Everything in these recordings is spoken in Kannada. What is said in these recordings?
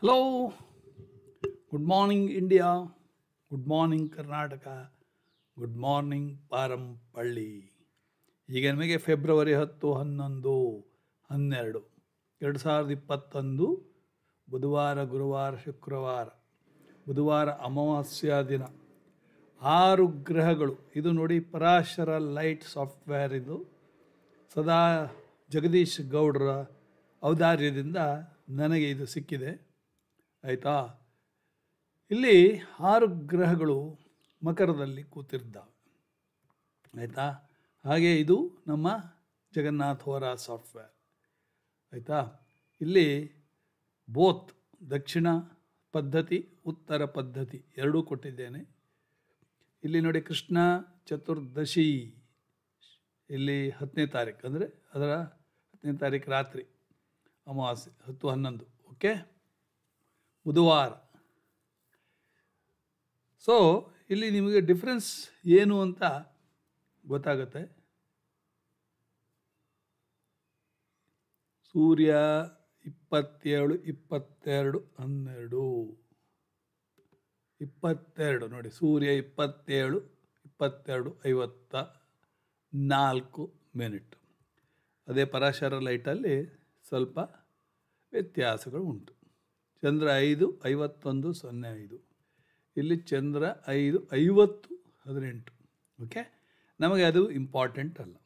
hello good morning India good morning Karnataka good morning Parampalli ಈಗ ನಿಮಗೆ ಫೆಬ್ರವರಿ ಹತ್ತು ಹನ್ನೊಂದು ಹನ್ನೆರಡು ಎರಡು ಸಾವಿರದ ಇಪ್ಪತ್ತೊಂದು ಬುಧವಾರ ಗುರುವಾರ ಶುಕ್ರವಾರ ಬುಧವಾರ ಅಮಾವಾಸ್ಯ ದಿನ ಆರು ಗ್ರಹಗಳು ಇದು ನೋಡಿ ಪರಾಶರ ಲೈಟ್ ಸಾಫ್ಟ್ವೇರ್ ಇದು ಸದಾ ಜಗದೀಶ್ ಗೌಡ್ರ ಔದಾರ್ಯದಿಂದ ನನಗೆ ಇದು ಸಿಕ್ಕಿದೆ ಆಯಿತಾ ಇಲ್ಲಿ ಆರು ಗ್ರಹಗಳು ಮಕರದಲ್ಲಿ ಕೂತಿರ್ದ ಆಯಿತಾ ಹಾಗೆ ಇದು ನಮ್ಮ ಜಗನ್ನಾಥ್ ಹೋರಾ ಸಾಫ್ಟ್ವೇರ್ ಆಯಿತಾ ಇಲ್ಲಿ ಬೋತ್ ದಕ್ಷಿಣ ಪದ್ಧತಿ ಉತ್ತರ ಪದ್ಧತಿ ಎರಡೂ ಕೊಟ್ಟಿದ್ದೇನೆ ಇಲ್ಲಿ ನೋಡಿ ಕೃಷ್ಣ ಚತುರ್ದಶಿ ಇಲ್ಲಿ ಹತ್ತನೇ ತಾರೀಕು ಅಂದರೆ ಅದರ ಹತ್ತನೇ ತಾರೀಕು ರಾತ್ರಿ ಅಮಾವಾಸ್ಯೆ ಹತ್ತು ಹನ್ನೊಂದು ಓಕೆ ಬುಧವಾರ ಸೊ ಇಲ್ಲಿ ನಿಮಗೆ ಡಿಫ್ರೆನ್ಸ್ ಏನು ಅಂತ ಗೊತ್ತಾಗುತ್ತೆ ಸೂರ್ಯ ಇಪ್ಪತ್ತೇಳು ಇಪ್ಪತ್ತೆರಡು ಹನ್ನೆರಡು ಇಪ್ಪತ್ತೆರಡು ನೋಡಿ ಸೂರ್ಯ ಇಪ್ಪತ್ತೇಳು ಇಪ್ಪತ್ತೆರಡು ಐವತ್ತ ನಾಲ್ಕು ಮಿನಿಟ್ ಅದೇ ಪರಾಶರ ಲೈಟಲ್ಲಿ ಸ್ವಲ್ಪ ವ್ಯತ್ಯಾಸಗಳು ಉಂಟು ಚಂದ್ರ ಐದು ಐವತ್ತೊಂದು ಸೊನ್ನೆ ಐದು ಇಲ್ಲಿ ಚಂದ್ರ ಐದು ಐವತ್ತು ಹದಿನೆಂಟು ಓಕೆ ನಮಗೆ ಅದು ಇಂಪಾರ್ಟೆಂಟ್ ಅಲ್ಲ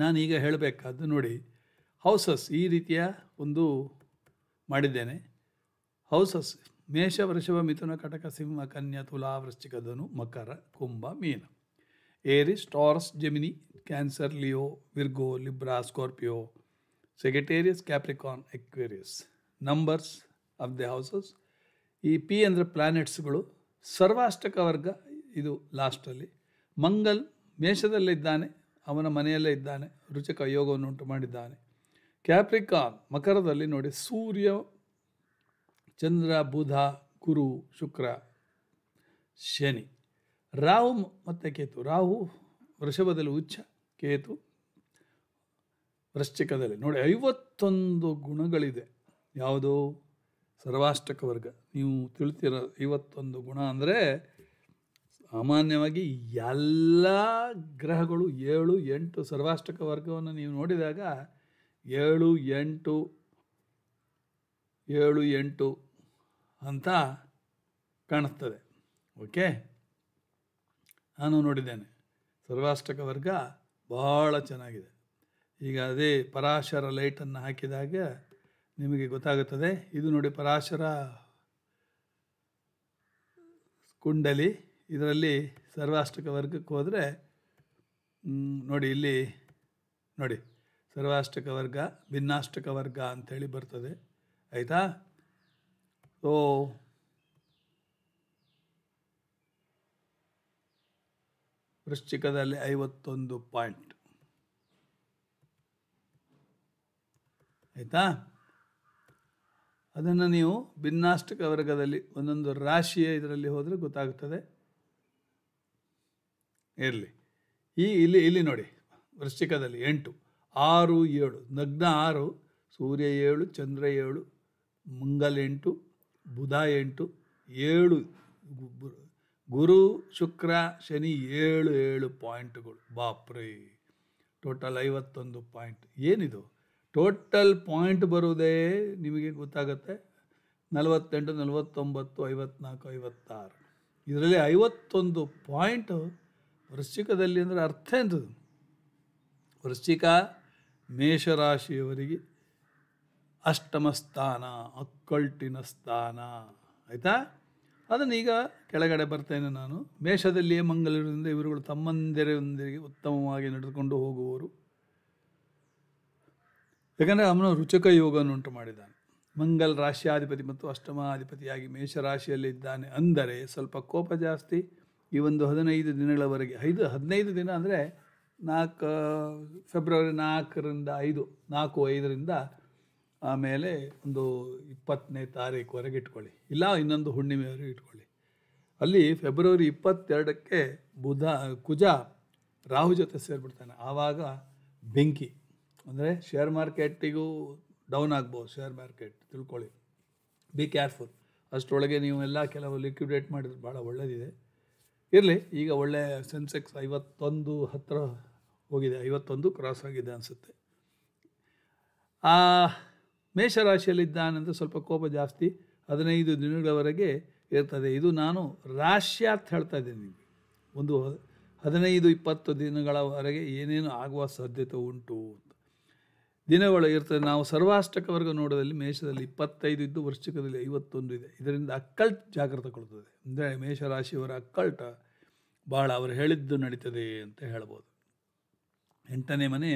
ನಾನೀಗ ಹೇಳಬೇಕಾದ್ದು ನೋಡಿ ಹೌಸಸ್ ಈ ರೀತಿಯ ಒಂದು ಮಾಡಿದ್ದೇನೆ ಹೌಸಸ್ ಮೇಷ ವೃಷಭ ಮಿಥುನ ಕಟಕ ಸಿಂಹ ಕನ್ಯಾ ತುಲಾ ಧನು ಮಕರ ಕುಂಭ ಮೀನ Aries Taurus Gemini Cancer Leo Virgo Libra Scorpio Sagittarius Capricorn Aquarius numbers of the houses ಈ ಪಿ ಅಂದರೆ ಪ್ಲ್ಯಾನೆಟ್ಸ್ಗಳು ಸರ್ವಾಷ್ಟಕ ವರ್ಗ ಇದು ಲಾಸ್ಟಲ್ಲಿ ಮಂಗಲ್ ಮೇಷದಲ್ಲೇ ಇದ್ದಾನೆ ಅವನ ಮನೆಯಲ್ಲೇ ಇದ್ದಾನೆ ರುಚಕ ಯೋಗವನ್ನು ಉಂಟು ಮಾಡಿದ್ದಾನೆ ಕ್ಯಾಪ್ರಿಕಾನ್ ಮಕರದಲ್ಲಿ ನೋಡಿ ಸೂರ್ಯ ಚಂದ್ರ ಬುಧ ಗುರು ಶುಕ್ರ ಶನಿ ರಾಹು ಮತ್ತು ಕೇತು ರಾಹು ವೃಷಭದಲ್ಲಿ ಉಚ್ಚ ಕೇತು ವೃಶ್ಚಿಕದಲ್ಲಿ ನೋಡಿ ಐವತ್ತೊಂದು ಗುಣಗಳಿದೆ ಯಾವುದು ಸರ್ವಾಷ್ಟಕ ವರ್ಗ ನೀವು ತಿಳ್ತಿರೋ ಇವತ್ತೊಂದು ಗುಣ ಅಂದರೆ ಸಾಮಾನ್ಯವಾಗಿ ಎಲ್ಲ ಗ್ರಹಗಳು ಏಳು ಎಂಟು ಸರ್ವಾಷ್ಟಕ ವರ್ಗವನ್ನು ನೀವು ನೋಡಿದಾಗ ಏಳು ಎಂಟು ಏಳು ಎಂಟು ಅಂತ ಕಾಣಿಸ್ತದೆ ಓಕೆ ನಾನು ನೋಡಿದ್ದೇನೆ ಸರ್ವಾಷ್ಟಕ ವರ್ಗ ಭಾಳ ಚೆನ್ನಾಗಿದೆ ಈಗ ಅದೇ ಪರಾಶರ ಲೈಟನ್ನು ಹಾಕಿದಾಗ ನಿಮಗೆ ಗೊತ್ತಾಗುತ್ತದೆ ಇದು ನೋಡಿ ಪರಾಶರ ಕುಂಡಲಿ ಇದರಲ್ಲಿ ಸರ್ವಾಷ್ಟಕ ವರ್ಗಕ್ಕೆ ಹೋದರೆ ನೋಡಿ ಇಲ್ಲಿ ನೋಡಿ ಸರ್ವಾಷ್ಟಕ ವರ್ಗ ಭಿನ್ನಾಷ್ಟಕ ವರ್ಗ ಅಂಥೇಳಿ ಬರ್ತದೆ ಆಯಿತಾ ಸೊ ವೃಶ್ಚಿಕದಲ್ಲಿ ಐವತ್ತೊಂದು ಪಾಯಿಂಟ್ ಆಯಿತಾ ಅದನ್ನು ನೀವು ಭಿನ್ನಾಷ್ಟಕ ವರ್ಗದಲ್ಲಿ ಒಂದೊಂದು ರಾಶಿಯ ಇದರಲ್ಲಿ ಹೋದರೆ ಗೊತ್ತಾಗ್ತದೆ ಇರಲಿ ಈ ಇಲ್ಲಿ ಇಲ್ಲಿ ನೋಡಿ ವೃಶ್ಚಿಕದಲ್ಲಿ ಎಂಟು ಆರು ಏಳು ನಗ್ನ ಆರು ಸೂರ್ಯ ಏಳು ಚಂದ್ರ ಏಳು ಮಂಗಲ್ ಎಂಟು ಬುಧ ಎಂಟು ಏಳು ಗುರು ಶುಕ್ರ ಶನಿ ಏಳು ಏಳು ಪಾಯಿಂಟ್ಗಳು ಬಾಪ್ರೆ ಟೋಟಲ್ ಐವತ್ತೊಂದು ಪಾಯಿಂಟ್ ಏನಿದು ಟೋಟಲ್ ಪಾಯಿಂಟ್ ಬರುವುದೇ ನಿಮಗೆ ಗೊತ್ತಾಗುತ್ತೆ ನಲವತ್ತೆಂಟು ನಲವತ್ತೊಂಬತ್ತು ಐವತ್ನಾಲ್ಕು ಐವತ್ತಾರು ಇದರಲ್ಲಿ ಐವತ್ತೊಂದು ಪಾಯಿಂಟು ವೃಶ್ಚಿಕದಲ್ಲಿ ಅಂದರೆ ಅರ್ಥ ಏನು ವೃಶ್ಚಿಕ ಮೇಷರಾಶಿಯವರಿಗೆ ಅಷ್ಟಮ ಸ್ಥಾನ ಅಕ್ಕಲ್ಟಿನ ಸ್ಥಾನ ಆಯಿತಾ ಅದನ್ನು ಈಗ ಕೆಳಗಡೆ ಬರ್ತೇನೆ ನಾನು ಮೇಷದಲ್ಲಿಯೇ ಮಂಗಲೂರಿನಿಂದ ಇವರುಗಳು ತಮ್ಮಂದಿರೊಂದಿಗೆ ಉತ್ತಮವಾಗಿ ನಡೆದುಕೊಂಡು ಹೋಗುವರು ಯಾಕಂದರೆ ಅವನು ರುಚಕ ಉಂಟು ಮಾಡಿದ್ದಾನೆ ಮಂಗಲ್ ರಾಶಿಯಾಧಿಪತಿ ಮತ್ತು ಅಷ್ಟಮಾಧಿಪತಿಯಾಗಿ ಇದ್ದಾನೆ ಅಂದರೆ ಸ್ವಲ್ಪ ಕೋಪ ಜಾಸ್ತಿ ಈ ಒಂದು ಹದಿನೈದು ದಿನಗಳವರೆಗೆ ಐದು ಹದಿನೈದು ದಿನ ಅಂದರೆ ನಾಲ್ಕು ಫೆಬ್ರವರಿ ನಾಲ್ಕರಿಂದ ಐದು ನಾಲ್ಕು ಐದರಿಂದ ಆಮೇಲೆ ಒಂದು ಇಪ್ಪತ್ತನೇ ತಾರೀಕುವರೆಗೆ ಇಟ್ಕೊಳ್ಳಿ ಇಲ್ಲ ಇನ್ನೊಂದು ಹುಣ್ಣಿಮೆವರೆಗೆ ಇಟ್ಕೊಳ್ಳಿ ಅಲ್ಲಿ ಫೆಬ್ರವರಿ ಇಪ್ಪತ್ತೆರಡಕ್ಕೆ ಬುಧ ಕುಜ ರಾಹು ಜೊತೆ ಸೇರಿಬಿಡ್ತಾನೆ ಆವಾಗ ಬೆಂಕಿ ಅಂದರೆ ಶೇರ್ ಮಾರ್ಕೆಟಿಗೂ ಡೌನ್ ಆಗ್ಬೋದು ಶೇರ್ ಮಾರ್ಕೆಟ್ ತಿಳ್ಕೊಳ್ಳಿ ಬಿ ಕೇರ್ಫುಲ್ ಅಷ್ಟರೊಳಗೆ ನೀವೆಲ್ಲ ಕೆಲವು ಲಿಕ್ವಿಡೇಟ್ ಮಾಡಿದ್ರೆ ಭಾಳ ಒಳ್ಳೆಯದಿದೆ ಇರಲಿ ಈಗ ಒಳ್ಳೆ ಸೆನ್ಸೆಕ್ಸ್ ಐವತ್ತೊಂದು ಹತ್ತಿರ ಹೋಗಿದೆ ಐವತ್ತೊಂದು ಕ್ರಾಸ್ ಆಗಿದೆ ಅನಿಸುತ್ತೆ ಆ ಮೇಷರಾಶಿಯಲ್ಲಿದ್ದಾನೆಂದರೆ ಸ್ವಲ್ಪ ಕೋಪ ಜಾಸ್ತಿ ಹದಿನೈದು ದಿನಗಳವರೆಗೆ ಇರ್ತದೆ ಇದು ನಾನು ರಾಶಿ ಅಂತ ಹೇಳ್ತಾ ಇದ್ದೀನಿ ನಿಮಗೆ ಒಂದು ಹದಿನೈದು ಇಪ್ಪತ್ತು ದಿನಗಳವರೆಗೆ ಏನೇನು ಆಗುವ ಸಾಧ್ಯತೆ ಉಂಟು ದಿನಗಳು ಇರ್ತದೆ ನಾವು ಸರ್ವಾಷ್ಟಕವರ್ಗ ನೋಡೋದಲ್ಲಿ ಮೇಷದಲ್ಲಿ ಇಪ್ಪತ್ತೈದು ಇದ್ದು ವೃಶ್ಚಿಕದಲ್ಲಿ ಐವತ್ತೊಂದು ಇದೆ ಇದರಿಂದ ಅಕ್ಕಲ್ಟ್ ಕೊಡ್ತದೆ ಅಂದರೆ ಮೇಷರಾಶಿಯವರ ಅಕ್ಕಲ್ಟ ಭಾಳ ಅವರು ಹೇಳಿದ್ದು ನಡೀತದೆ ಅಂತ ಹೇಳ್ಬೋದು ಎಂಟನೇ ಮನೆ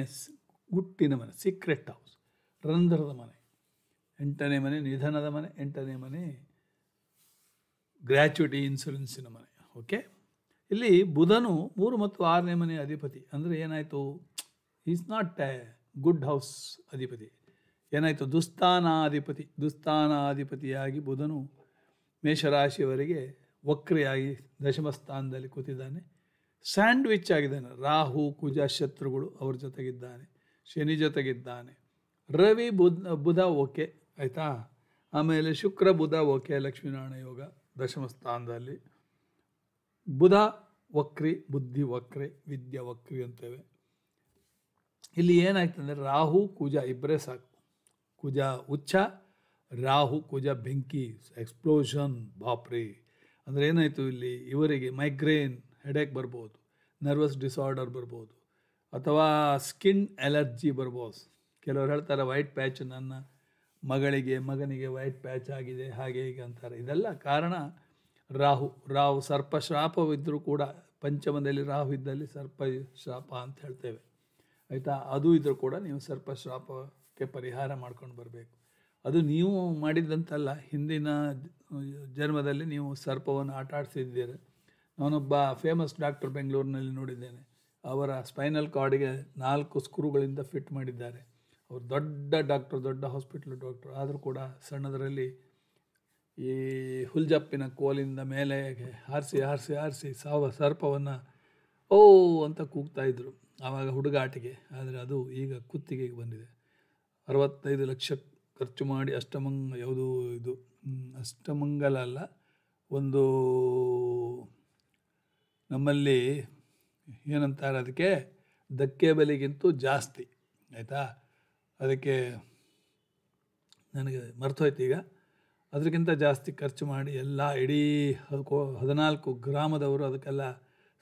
ಗುಟ್ಟಿನ ಮನೆ ಸೀಕ್ರೆಟ್ ಹೌಸ್ ರಂಧ್ರದ ಮನೆ ಎಂಟನೇ ಮನೆ ನಿಧನದ ಮನೆ ಎಂಟನೇ ಮನೆ ಗ್ರ್ಯಾಚುಟಿ ಇನ್ಸುರೆನ್ಸಿನ ಮನೆ ಓಕೆ ಇಲ್ಲಿ ಬುಧನು ಮೂರು ಮತ್ತು ಆರನೇ ಮನೆ ಅಧಿಪತಿ ಅಂದರೆ ಏನಾಯಿತು ಈಸ್ ನಾಟ್ ಗುಡ್ ಹೌಸ್ ಅಧಿಪತಿ ಏನಾಯಿತು ದುಸ್ತಾನಾಧಿಪತಿ ದುಸ್ತಾನಾಧಿಪತಿಯಾಗಿ ಬುಧನು ಮೇಷರಾಶಿಯವರಿಗೆ ವಕ್ರಿಯಾಗಿ ದಶಮಸ್ಥಾನದಲ್ಲಿ ಸ್ಥಾನದಲ್ಲಿ ಕೂತಿದ್ದಾನೆ ಸ್ಯಾಂಡ್ವಿಚ್ ಆಗಿದ್ದಾನೆ ರಾಹು ಕುಜ ಶತ್ರುಗಳು ಅವ್ರ ಜೊತೆಗಿದ್ದಾನೆ ಶನಿ ಜೊತೆಗಿದ್ದಾನೆ ರವಿ ಬುಧ ಬುಧ ಓಕೆ ಆಯಿತಾ ಆಮೇಲೆ ಶುಕ್ರ ಬುಧ ಓಕೆ ಲಕ್ಷ್ಮೀನಾರಾಯಣ ಯೋಗ ದಶಮ ಸ್ಥಾನದಲ್ಲಿ ಬುಧ ವಕ್ರಿ ಬುದ್ಧಿ ವಕ್ರಿ ವಿದ್ಯಾ ವಕ್ರಿ ಅಂತೇವೆ ಇಲ್ಲಿ ಅಂದರೆ ರಾಹು ಕುಜ ಇಬ್ಬರೇ ಸಾಕು ಕುಜ ಉಚ್ಚ ರಾಹು ಕುಜ ಬೆಂಕಿ ಎಕ್ಸ್ಪ್ಲೋಷನ್ ಬಾಪ್ರಿ ಅಂದರೆ ಏನಾಯಿತು ಇಲ್ಲಿ ಇವರಿಗೆ ಮೈಗ್ರೇನ್ ಹೆಡೇಕ್ ಬರ್ಬೋದು ನರ್ವಸ್ ಡಿಸಾರ್ಡರ್ ಬರ್ಬೋದು ಅಥವಾ ಸ್ಕಿನ್ ಅಲರ್ಜಿ ಬರ್ಬೋದು ಕೆಲವರು ಹೇಳ್ತಾರೆ ವೈಟ್ ಪ್ಯಾಚ್ ನನ್ನ ಮಗಳಿಗೆ ಮಗನಿಗೆ ವೈಟ್ ಪ್ಯಾಚ್ ಆಗಿದೆ ಹಾಗೆ ಹೀಗೆ ಅಂತಾರೆ ಇದೆಲ್ಲ ಕಾರಣ ರಾಹು ರಾಹು ಸರ್ಪ ಶ್ರಾಪವಿದ್ದರೂ ಕೂಡ ಪಂಚಮದಲ್ಲಿ ರಾಹು ಇದ್ದಲ್ಲಿ ಸರ್ಪ ಶ್ರಾಪ ಅಂತ ಹೇಳ್ತೇವೆ ಆಯಿತಾ ಅದು ಇದ್ರೂ ಕೂಡ ನೀವು ಸರ್ಪ ಶಾಪಕ್ಕೆ ಪರಿಹಾರ ಮಾಡ್ಕೊಂಡು ಬರಬೇಕು ಅದು ನೀವು ಮಾಡಿದ್ದಂತಲ್ಲ ಹಿಂದಿನ ಜನ್ಮದಲ್ಲಿ ನೀವು ಸರ್ಪವನ್ನು ಆಟ ಆಡಿಸಿದ್ದೀರ ನಾನೊಬ್ಬ ಫೇಮಸ್ ಡಾಕ್ಟರ್ ಬೆಂಗಳೂರಿನಲ್ಲಿ ನೋಡಿದ್ದೇನೆ ಅವರ ಸ್ಪೈನಲ್ ಕಾರ್ಡಿಗೆ ನಾಲ್ಕು ಸ್ಕ್ರೂಗಳಿಂದ ಫಿಟ್ ಮಾಡಿದ್ದಾರೆ ಅವರು ದೊಡ್ಡ ಡಾಕ್ಟರ್ ದೊಡ್ಡ ಹಾಸ್ಪಿಟ್ಲ್ ಡಾಕ್ಟರ್ ಆದರೂ ಕೂಡ ಸಣ್ಣದರಲ್ಲಿ ಈ ಹುಲ್ಜಪ್ಪಿನ ಕೋಲಿಂದ ಮೇಲೆ ಹಾರಿಸಿ ಹಾರಿಸಿ ಹಾರಿಸಿ ಸಾವ ಸರ್ಪವನ್ನು ಓ ಅಂತ ಕೂಗ್ತಾಯಿದ್ರು ಆವಾಗ ಹುಡುಗಾಟಿಗೆ ಆದರೆ ಅದು ಈಗ ಕುತ್ತಿಗೆಗೆ ಬಂದಿದೆ ಅರವತ್ತೈದು ಲಕ್ಷ ಖರ್ಚು ಮಾಡಿ ಅಷ್ಟಮಂಗ ಯಾವುದು ಇದು ಅಷ್ಟಮಂಗಲ ಅಲ್ಲ ಒಂದು ನಮ್ಮಲ್ಲಿ ಏನಂತಾರೆ ಅದಕ್ಕೆ ಧಕ್ಕೆ ಬೆಲೆಗಿಂತೂ ಜಾಸ್ತಿ ಆಯಿತಾ ಅದಕ್ಕೆ ನನಗೆ ಮರ್ತೋಯ್ತು ಈಗ ಅದಕ್ಕಿಂತ ಜಾಸ್ತಿ ಖರ್ಚು ಮಾಡಿ ಎಲ್ಲ ಇಡೀ ಹದಿನಾಲ್ಕು ಗ್ರಾಮದವರು ಅದಕ್ಕೆಲ್ಲ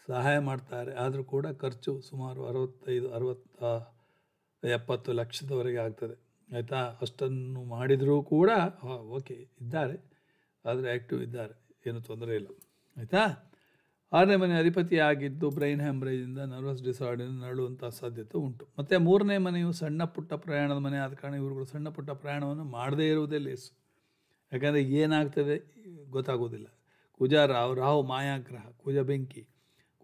ಸಹಾಯ ಮಾಡ್ತಾರೆ ಆದರೂ ಕೂಡ ಖರ್ಚು ಸುಮಾರು ಅರವತ್ತೈದು ಅರವತ್ತ ಎಪ್ಪತ್ತು ಲಕ್ಷದವರೆಗೆ ಆಗ್ತದೆ ಆಯಿತಾ ಅಷ್ಟನ್ನು ಮಾಡಿದರೂ ಕೂಡ ಓಕೆ ಇದ್ದಾರೆ ಆದರೆ ಆ್ಯಕ್ಟಿವ್ ಇದ್ದಾರೆ ಏನು ತೊಂದರೆ ಇಲ್ಲ ಆಯಿತಾ ಆರನೇ ಮನೆ ಅಧಿಪತಿ ಆಗಿದ್ದು ಬ್ರೈನ್ ಹ್ಯಾಮ್ರೇಜಿಂದ ನರ್ವಸ್ ಡಿಸಾರ್ಡರ್ ನರಳುವಂಥ ಸಾಧ್ಯತೆ ಉಂಟು ಮತ್ತು ಮೂರನೇ ಮನೆಯು ಸಣ್ಣ ಪುಟ್ಟ ಪ್ರಯಾಣದ ಮನೆ ಆದ ಕಾರಣ ಇವರುಗಳು ಸಣ್ಣ ಪುಟ್ಟ ಪ್ರಯಾಣವನ್ನು ಮಾಡದೇ ಇರುವುದೇ ಲೇಸು ಯಾಕಂದರೆ ಏನಾಗ್ತದೆ ಗೊತ್ತಾಗೋದಿಲ್ಲ ಕುಜಾ ರಾವ್ ರಾವ್ ಮಾಯಾಗ್ರಹ ಕುಜ ಬೆಂಕಿ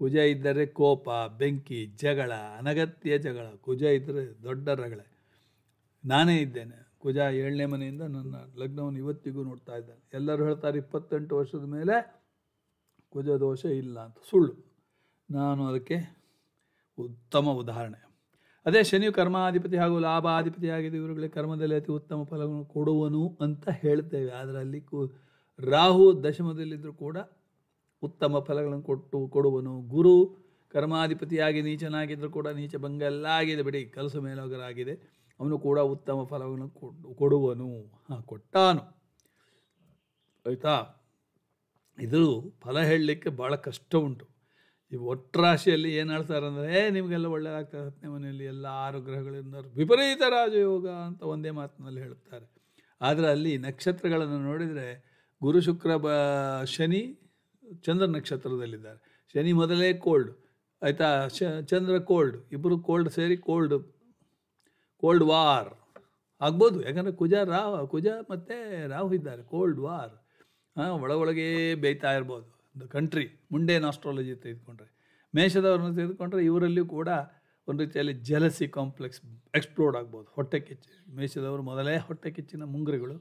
ಕುಜ ಇದ್ದರೆ ಕೋಪ ಬೆಂಕಿ ಜಗಳ ಅನಗತ್ಯ ಜಗಳ ಕುಜ ಇದ್ದರೆ ದೊಡ್ಡ ರಗಳೆ ನಾನೇ ಇದ್ದೇನೆ ಕುಜ ಏಳನೇ ಮನೆಯಿಂದ ನನ್ನ ಲಗ್ನವನ್ನು ಇವತ್ತಿಗೂ ನೋಡ್ತಾ ಇದ್ದಾನೆ ಎಲ್ಲರೂ ಹೇಳ್ತಾರೆ ಇಪ್ಪತ್ತೆಂಟು ವರ್ಷದ ಮೇಲೆ ಕುಜ ದೋಷ ಇಲ್ಲ ಅಂತ ಸುಳ್ಳು ನಾನು ಅದಕ್ಕೆ ಉತ್ತಮ ಉದಾಹರಣೆ ಅದೇ ಶನಿಯು ಕರ್ಮಾಧಿಪತಿ ಹಾಗೂ ಲಾಭಾಧಿಪತಿ ಆಗಿದೆ ಇವರುಗಳಿಗೆ ಕರ್ಮದಲ್ಲಿ ಅತಿ ಉತ್ತಮ ಫಲವನ್ನು ಕೊಡುವನು ಅಂತ ಹೇಳ್ತೇವೆ ಅದರಲ್ಲಿ ಕು ರಾಹು ದಶಮದಲ್ಲಿದ್ದರೂ ಕೂಡ ಉತ್ತಮ ಫಲಗಳನ್ನು ಕೊಟ್ಟು ಕೊಡುವನು ಗುರು ಕರ್ಮಾಧಿಪತಿಯಾಗಿ ನೀಚನಾಗಿದ್ದರೂ ಕೂಡ ನೀಚ ಬಂಗಲ್ಲ ಆಗಿದೆ ಬಿಡಿ ಕಲಸು ಮೇಲೋಗರಾಗಿದೆ ಅವನು ಕೂಡ ಉತ್ತಮ ಫಲವನ್ನು ಕೊಡುವನು ಹಾಂ ಕೊಟ್ಟಾನು ಆಯಿತಾ ಇದು ಫಲ ಹೇಳಲಿಕ್ಕೆ ಭಾಳ ಕಷ್ಟ ಉಂಟು ಈ ಒಟ್ಟರಾಶಿಯಲ್ಲಿ ಏನು ಹೇಳ್ತಾರೆ ಅಂದರೆ ನಿಮಗೆಲ್ಲ ಒಳ್ಳೆಯದಾಗ್ತದೆ ಹತ್ತನೇ ಮನೆಯಲ್ಲಿ ಎಲ್ಲ ಆರು ಗ್ರಹಗಳಿಂದ ವಿಪರೀತ ರಾಜಯೋಗ ಅಂತ ಒಂದೇ ಮಾತಿನಲ್ಲಿ ಹೇಳುತ್ತಾರೆ ಆದರೆ ಅಲ್ಲಿ ನಕ್ಷತ್ರಗಳನ್ನು ನೋಡಿದರೆ ಗುರು ಶುಕ್ರ ಬ ಶನಿ ಚಂದ್ರ ನಕ್ಷತ್ರದಲ್ಲಿದ್ದಾರೆ ಶನಿ ಮೊದಲೇ ಕೋಲ್ಡ್ ಆಯಿತಾ ಚ ಚಂದ್ರ ಕೋಲ್ಡ್ ಇಬ್ಬರು ಕೋಲ್ಡ್ ಸೇರಿ ಕೋಲ್ಡ್ ಕೋಲ್ಡ್ ವಾರ್ ಆಗ್ಬೋದು ಯಾಕಂದರೆ ಕುಜ ರಾಹು ಕುಜ ಮತ್ತು ರಾಹು ಇದ್ದಾರೆ ಕೋಲ್ಡ್ ವಾರ್ ಹಾಂ ಒಳಗೊಳಗೇ ಬೇಯ್ತಾ ಇರ್ಬೋದು ದ ಕಂಟ್ರಿ ಮುಂಡೇನ್ ಆಸ್ಟ್ರಾಲಜಿ ತೆಗೆದುಕೊಂಡ್ರೆ ಮೇಷದವ್ರನ್ನ ತೆಗೆದುಕೊಂಡ್ರೆ ಇವರಲ್ಲಿಯೂ ಕೂಡ ಒಂದು ರೀತಿಯಲ್ಲಿ ಜಲಸಿ ಕಾಂಪ್ಲೆಕ್ಸ್ ಎಕ್ಸ್ಪ್ಲೋರ್ಡ್ ಆಗ್ಬೋದು ಹೊಟ್ಟೆ ಕಿಚ್ಚು ಮೇಷದವರು ಮೊದಲೇ ಹೊಟ್ಟೆ ಕಿಚ್ಚಿನ ಮುಂಗ್ರಿಗಳು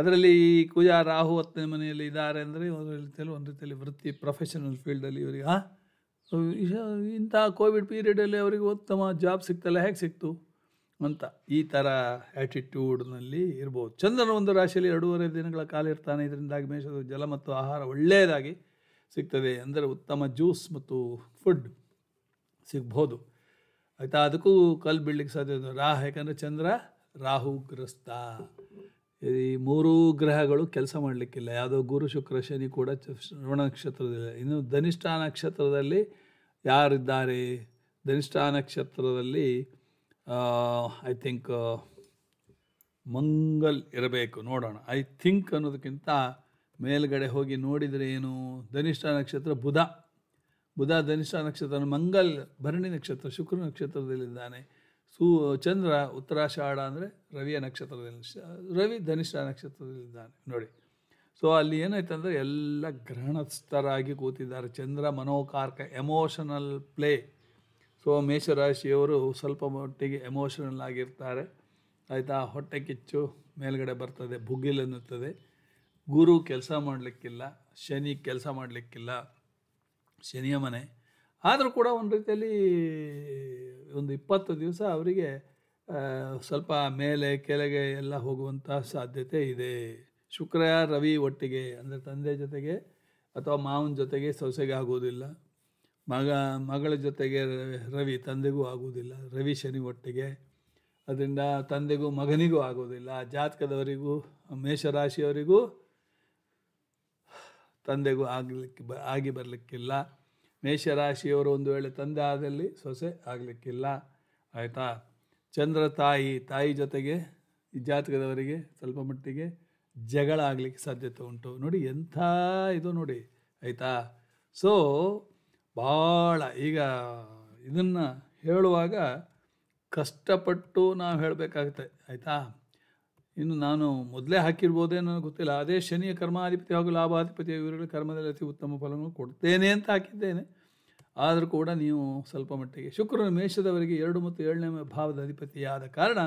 ಅದರಲ್ಲಿ ಈ ಕುಜಾ ರಾಹು ಹತ್ತನೇ ಮನೆಯಲ್ಲಿ ಇದ್ದಾರೆ ಅಂದರೆ ಒಂದು ರೀತಿಯಲ್ಲಿ ಒಂದು ರೀತಿಯಲ್ಲಿ ವೃತ್ತಿ ಪ್ರೊಫೆಷನಲ್ ಫೀಲ್ಡಲ್ಲಿ ಇವರಿಗೆ ಹಾಂ ಇಂಥ ಕೋವಿಡ್ ಪೀರಿಯಡಲ್ಲಿ ಅವರಿಗೆ ಉತ್ತಮ ಜಾಬ್ ಸಿಗ್ತಲ್ಲ ಹೇಗೆ ಸಿಕ್ತು ಅಂತ ಈ ಥರ ಆ್ಯಟಿಟ್ಯೂಡ್ನಲ್ಲಿ ಇರ್ಬೋದು ಚಂದ್ರನ ಒಂದು ರಾಶಿಯಲ್ಲಿ ಎರಡೂವರೆ ದಿನಗಳ ಕಾಲ ಇರ್ತಾನೆ ಇದರಿಂದಾಗಿ ಮೇಷದ ಜಲ ಮತ್ತು ಆಹಾರ ಒಳ್ಳೆಯದಾಗಿ ಸಿಗ್ತದೆ ಅಂದರೆ ಉತ್ತಮ ಜ್ಯೂಸ್ ಮತ್ತು ಫುಡ್ ಸಿಗ್ಬೋದು ಆಯಿತಾ ಅದಕ್ಕೂ ಕಲ್ಲು ಬೀಳಲಿಕ್ಕೆ ಸಾಧ್ಯ ರಾಹ ಯಾಕಂದರೆ ಚಂದ್ರ ರಾಹುಗ್ರಸ್ತ ಈ ಮೂರೂ ಗ್ರಹಗಳು ಕೆಲಸ ಮಾಡಲಿಕ್ಕಿಲ್ಲ ಯಾವುದೋ ಗುರು ಶುಕ್ರ ಶನಿ ಕೂಡ ಶ್ರವಣ ನಕ್ಷತ್ರದಲ್ಲಿ ಇನ್ನು ಧನಿಷ್ಠ ನಕ್ಷತ್ರದಲ್ಲಿ ಯಾರಿದ್ದಾರೆ ಧನಿಷ್ಠ ನಕ್ಷತ್ರದಲ್ಲಿ ಐ ಥಿಂಕ್ ಮಂಗಲ್ ಇರಬೇಕು ನೋಡೋಣ ಐ ಥಿಂಕ್ ಅನ್ನೋದಕ್ಕಿಂತ ಮೇಲ್ಗಡೆ ಹೋಗಿ ನೋಡಿದರೆ ಏನು ಧನಿಷ್ಠ ನಕ್ಷತ್ರ ಬುಧ ಬುಧ ಧನಿಷ್ಠ ನಕ್ಷತ್ರ ಮಂಗಲ್ ಭರಣಿ ನಕ್ಷತ್ರ ಶುಕ್ರ ನಕ್ಷತ್ರದಲ್ಲಿದ್ದಾನೆ ಸೂ ಚಂದ್ರ ಉತ್ತರಾಷಾಢ ಅಂದರೆ ರವಿಯ ನಕ್ಷತ್ರದಲ್ಲಿ ರವಿ ಧನಿಷ್ಠ ನಕ್ಷತ್ರದಲ್ಲಿದ್ದಾನೆ ನೋಡಿ ಸೊ ಅಲ್ಲಿ ಏನಾಯ್ತು ಎಲ್ಲ ಗ್ರಹಣಸ್ಥರಾಗಿ ಕೂತಿದ್ದಾರೆ ಚಂದ್ರ ಮನೋಕಾರಕ ಎಮೋಷನಲ್ ಪ್ಲೇ ಸೊ ಮೇಷರಾಶಿಯವರು ಸ್ವಲ್ಪ ಮಟ್ಟಿಗೆ ಎಮೋಷನಲ್ ಆಗಿರ್ತಾರೆ ಆಯಿತಾ ಹೊಟ್ಟೆ ಕಿಚ್ಚು ಮೇಲ್ಗಡೆ ಬರ್ತದೆ ಭುಗಿಲೆನ್ನುತ್ತದೆ ಗುರು ಕೆಲಸ ಮಾಡಲಿಕ್ಕಿಲ್ಲ ಶನಿ ಕೆಲಸ ಮಾಡಲಿಕ್ಕಿಲ್ಲ ಶನಿಯ ಮನೆ ಆದರೂ ಕೂಡ ಒಂದು ರೀತಿಯಲ್ಲಿ ಒಂದು ಇಪ್ಪತ್ತು ದಿವಸ ಅವರಿಗೆ ಸ್ವಲ್ಪ ಮೇಲೆ ಕೆಳಗೆ ಎಲ್ಲ ಹೋಗುವಂಥ ಸಾಧ್ಯತೆ ಇದೆ ಶುಕ್ರ ರವಿ ಒಟ್ಟಿಗೆ ಅಂದರೆ ತಂದೆ ಜೊತೆಗೆ ಅಥವಾ ಮಾವನ ಜೊತೆಗೆ ಸೊಸೆಗೆ ಆಗೋದಿಲ್ಲ ಮಗ ಮಗಳ ಜೊತೆಗೆ ರವಿ ತಂದೆಗೂ ಆಗೋದಿಲ್ಲ ರವಿ ಶನಿ ಒಟ್ಟಿಗೆ ಅದರಿಂದ ತಂದೆಗೂ ಮಗನಿಗೂ ಆಗೋದಿಲ್ಲ ಜಾತಕದವರಿಗೂ ಮೇಷರಾಶಿಯವರಿಗೂ ತಂದೆಗೂ ಆಗಲಿಕ್ಕೆ ಬ ಆಗಿ ಬರಲಿಕ್ಕಿಲ್ಲ ಮೇಷರಾಶಿಯವರು ಒಂದು ವೇಳೆ ತಂದೆ ಆದಲ್ಲಿ ಸೊಸೆ ಆಗಲಿಕ್ಕಿಲ್ಲ ಆಯಿತಾ ಚಂದ್ರ ತಾಯಿ ತಾಯಿ ಜೊತೆಗೆ ಈ ಜಾತಕದವರಿಗೆ ಸ್ವಲ್ಪ ಮಟ್ಟಿಗೆ ಜಗಳ ಆಗಲಿಕ್ಕೆ ಸಾಧ್ಯತೆ ಉಂಟು ನೋಡಿ ಎಂಥ ಇದು ನೋಡಿ ಆಯಿತಾ ಸೊ ಭಾಳ ಈಗ ಇದನ್ನು ಹೇಳುವಾಗ ಕಷ್ಟಪಟ್ಟು ನಾವು ಹೇಳಬೇಕಾಗುತ್ತೆ ಆಯಿತಾ ಇನ್ನು ನಾನು ಮೊದಲೇ ಹಾಕಿರ್ಬೋದೇ ನನಗೆ ಗೊತ್ತಿಲ್ಲ ಅದೇ ಶನಿಯ ಕರ್ಮಾಧಿಪತಿ ಹಾಗೂ ಲಾಭಾಧಿಪತಿಯ ಇವರುಗಳ ಕರ್ಮದಲ್ಲಿ ಅತಿ ಉತ್ತಮ ಫಲವನ್ನು ಕೊಡ್ತೇನೆ ಅಂತ ಹಾಕಿದ್ದೇನೆ ಆದರೂ ಕೂಡ ನೀವು ಸ್ವಲ್ಪ ಮಟ್ಟಿಗೆ ಶುಕ್ರನ ಮೇಷದವರಿಗೆ ಎರಡು ಮತ್ತು ಏಳನೇ ಭಾವದ ಅಧಿಪತಿಯಾದ ಕಾರಣ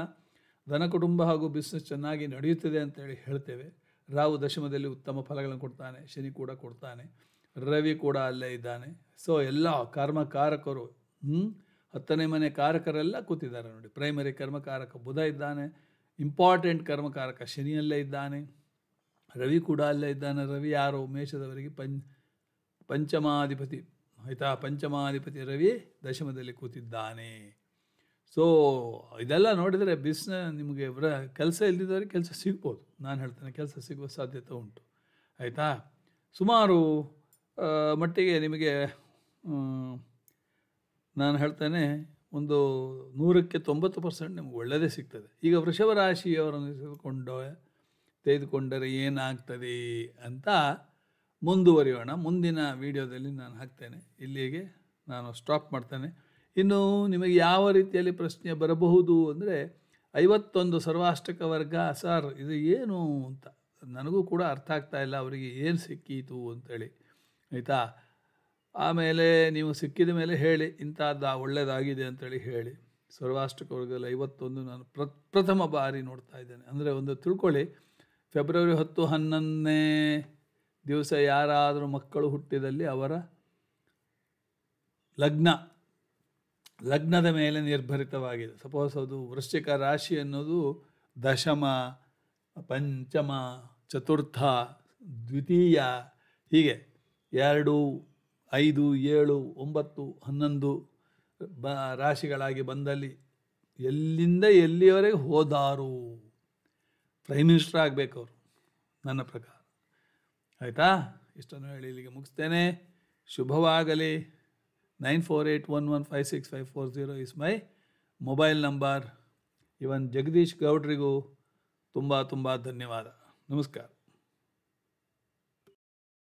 ಧನ ಕುಟುಂಬ ಹಾಗೂ ಬಿಸ್ನೆಸ್ ಚೆನ್ನಾಗಿ ನಡೆಯುತ್ತದೆ ಅಂತೇಳಿ ಹೇಳ್ತೇವೆ ರಾಹು ದಶಮದಲ್ಲಿ ಉತ್ತಮ ಫಲಗಳನ್ನು ಕೊಡ್ತಾನೆ ಶನಿ ಕೂಡ ಕೊಡ್ತಾನೆ ರವಿ ಕೂಡ ಅಲ್ಲೇ ಇದ್ದಾನೆ ಸೊ ಎಲ್ಲ ಕರ್ಮಕಾರಕರು ಹ್ಞೂ ಹತ್ತನೇ ಮನೆ ಕಾರಕರೆಲ್ಲ ಕೂತಿದ್ದಾರೆ ನೋಡಿ ಪ್ರೈಮರಿ ಕರ್ಮಕಾರಕ ಬುಧ ಇದ್ದಾನೆ ಇಂಪಾರ್ಟೆಂಟ್ ಕರ್ಮಕಾರಕ ಶನಿಯಲ್ಲೇ ಇದ್ದಾನೆ ರವಿ ಕೂಡ ಅಲ್ಲೇ ಇದ್ದಾನೆ ರವಿ ಯಾರು ಮೇಷದವರಿಗೆ ಪಂ ಪಂಚಮಾಧಿಪತಿ ಆಯಿತಾ ಪಂಚಮಾಧಿಪತಿ ರವಿ ದಶಮದಲ್ಲಿ ಕೂತಿದ್ದಾನೆ ಸೊ ಇದೆಲ್ಲ ನೋಡಿದರೆ ಬಿಸ್ನೆ ನಿಮಗೆ ವ್ರ ಕೆಲಸ ಇಲ್ದಿದ್ದವರಿಗೆ ಕೆಲಸ ಸಿಗ್ಬೋದು ನಾನು ಹೇಳ್ತೇನೆ ಕೆಲಸ ಸಿಗುವ ಸಾಧ್ಯತೆ ಉಂಟು ಆಯಿತಾ ಸುಮಾರು ಮಟ್ಟಿಗೆ ನಿಮಗೆ ನಾನು ಹೇಳ್ತೇನೆ ಒಂದು ನೂರಕ್ಕೆ ತೊಂಬತ್ತು ಪರ್ಸೆಂಟ್ ನಿಮ್ಗೆ ಒಳ್ಳೆಯದೇ ಸಿಗ್ತದೆ ಈಗ ವೃಷಭ ರಾಶಿಯವರನ್ನು ತೆಗೆದುಕೊಂಡು ತೆಗೆದುಕೊಂಡರೆ ಏನಾಗ್ತದೆ ಅಂತ ಮುಂದುವರಿಯೋಣ ಮುಂದಿನ ವಿಡಿಯೋದಲ್ಲಿ ನಾನು ಹಾಕ್ತೇನೆ ಇಲ್ಲಿಗೆ ನಾನು ಸ್ಟಾಪ್ ಮಾಡ್ತೇನೆ ಇನ್ನು ನಿಮಗೆ ಯಾವ ರೀತಿಯಲ್ಲಿ ಪ್ರಶ್ನೆ ಬರಬಹುದು ಅಂದರೆ ಐವತ್ತೊಂದು ಸರ್ವಾಷ್ಟಕ ವರ್ಗ ಸರ್ ಇದು ಏನು ಅಂತ ನನಗೂ ಕೂಡ ಅರ್ಥ ಆಗ್ತಾ ಇಲ್ಲ ಅವರಿಗೆ ಏನು ಸಿಕ್ಕೀತು ಅಂತೇಳಿ ಆಯಿತಾ ಆಮೇಲೆ ನೀವು ಸಿಕ್ಕಿದ ಮೇಲೆ ಹೇಳಿ ಇಂಥದ್ದು ಒಳ್ಳೆಯದಾಗಿದೆ ಅಂತೇಳಿ ಹೇಳಿ ಸರ್ವಾಷ್ಟಕ ಐವತ್ತೊಂದು ನಾನು ಪ್ರ ಪ್ರಥಮ ಬಾರಿ ನೋಡ್ತಾ ಇದ್ದೇನೆ ಅಂದರೆ ಒಂದು ತಿಳ್ಕೊಳ್ಳಿ ಫೆಬ್ರವರಿ ಹತ್ತು ಹನ್ನೊಂದನೇ ದಿವಸ ಯಾರಾದರೂ ಮಕ್ಕಳು ಹುಟ್ಟಿದಲ್ಲಿ ಅವರ ಲಗ್ನ ಲಗ್ನದ ಮೇಲೆ ನಿರ್ಭರಿತವಾಗಿದೆ ಸಪೋಸ್ ಅದು ವೃಶ್ಚಿಕ ರಾಶಿ ಅನ್ನೋದು ದಶಮ ಪಂಚಮ ಚತುರ್ಥ ದ್ವಿತೀಯ ಹೀಗೆ ಎರಡು ಐದು ಏಳು ಒಂಬತ್ತು ಹನ್ನೊಂದು ಬ ರಾಶಿಗಳಾಗಿ ಬಂದಲ್ಲಿ ಎಲ್ಲಿಂದ ಎಲ್ಲಿಯವರೆಗೆ ಹೋದಾರು ಪ್ರೈಮ್ ಮಿನಿಸ್ಟರ್ ಆಗಬೇಕು ಅವರು ನನ್ನ ಪ್ರಕಾರ ಆಯಿತಾ ಇಷ್ಟನ್ನು ಹೇಳಿ ಇಲ್ಲಿಗೆ ಮುಗಿಸ್ತೇನೆ ಶುಭವಾಗಲಿ nine four eight one one five six five four zero is my mobile number ಇವನ್ ಜಗದೀಶ್ ಗೌಡ್ರಿಗೂ ತುಂಬ ತುಂಬ ಧನ್ಯವಾದ ನಮಸ್ಕಾರ